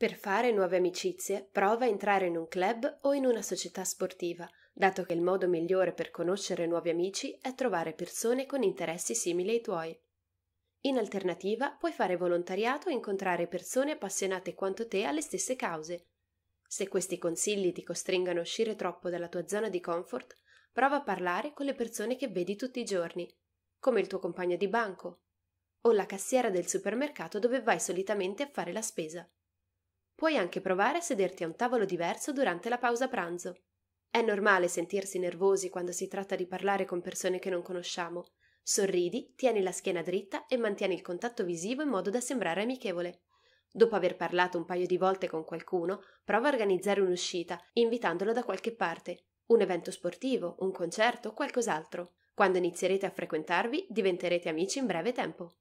Per fare nuove amicizie, prova a entrare in un club o in una società sportiva, dato che il modo migliore per conoscere nuovi amici è trovare persone con interessi simili ai tuoi. In alternativa, puoi fare volontariato e incontrare persone appassionate quanto te alle stesse cause. Se questi consigli ti costringano a uscire troppo dalla tua zona di comfort, prova a parlare con le persone che vedi tutti i giorni, come il tuo compagno di banco o la cassiera del supermercato dove vai solitamente a fare la spesa. Puoi anche provare a sederti a un tavolo diverso durante la pausa pranzo. È normale sentirsi nervosi quando si tratta di parlare con persone che non conosciamo. Sorridi, tieni la schiena dritta e mantieni il contatto visivo in modo da sembrare amichevole. Dopo aver parlato un paio di volte con qualcuno, prova a organizzare un'uscita, invitandolo da qualche parte, un evento sportivo, un concerto, qualcos'altro. Quando inizierete a frequentarvi, diventerete amici in breve tempo.